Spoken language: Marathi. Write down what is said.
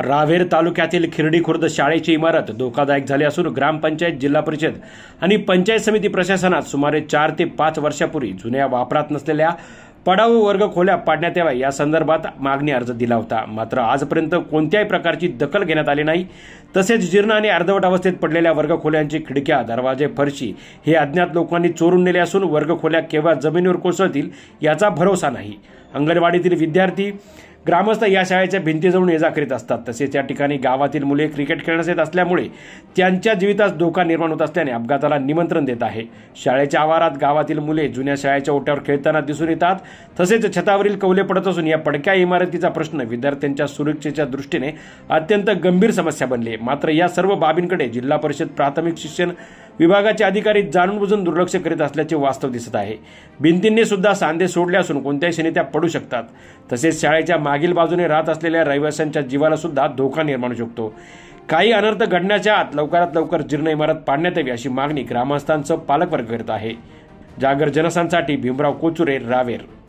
रावेर तालुक्यातील खिरडी खुर्द शाळेची इमारत धोकादायक झाली असून ग्रामपंचायत जिल्हा परिषद आणि पंचायत समिती प्रशासनात सुमारे चार ते पाच वर्षापूर्वी जुन्या वापरात नसलेल्या पडाव वर्ग खोल्या पाडण्यात याव्या या संदर्भात मागणी अर्ज दिला होता मात्र आजपर्यंत कोणत्याही प्रकारची दखल घेण्यात आली नाही तसेच जीर्ण आणि अर्धवट अवस्थेत पडलेल्या वर्गखोल्यांची खिडक्या दरवाजे फरशी हे अज्ञात लोकांनी चोरून नेले असून वर्गखोल्या केव्हा जमिनीवर कोसळतील याचा भरोसा नाही अंगणवाडीतील विद्यार्थी ग्रामस्थ या शाळेच्या भिंतीजवळून ये जा करीत असतात तसेच या ठिकाणी गावातील मुले क्रिकेट खेळण्यास येत असल्यामुळे त्यांच्या जीवितास धोका निर्माण होत असल्याने अपघाताला निमंत्रण देत आहे शाळेच्या आवारात गावातील मुले जुन्या शाळेच्या ओट्यावर खेळताना दिसून येतात तसेच छतावरील कवले पडत असून या पडक्या इमारतीचा प्रश्न विद्यार्थ्यांच्या सुरक्षेच्या दृष्टीने अत्यंत गंभीर समस्या बनली मात्र या सर्व बाबींकडे जिल्हा परिषद प्राथमिक शिक्षण विभागाचे अधिकारी जाणून बुजून दुर्लक्ष करीत असल्याचे वास्तव दिसत आहे भिंतींनी सुद्धा सांधे सोडले असून कोणत्याही क्षणी त्या पडू शकतात तसेच शाळेच्या मागील बाजूने राहत असलेल्या रहिवाशांच्या जीवाला सुद्धा धोका निर्माण शकतो काही अनर्थ घडण्याच्या आत लवकरात लवकर जीर्ण इमारत पाडण्यात यावी अशी मागणी ग्रामस्थांचं पालकवर्ग करत आहे जागर जनसांसाठी भीमराव कोचुरे रावेर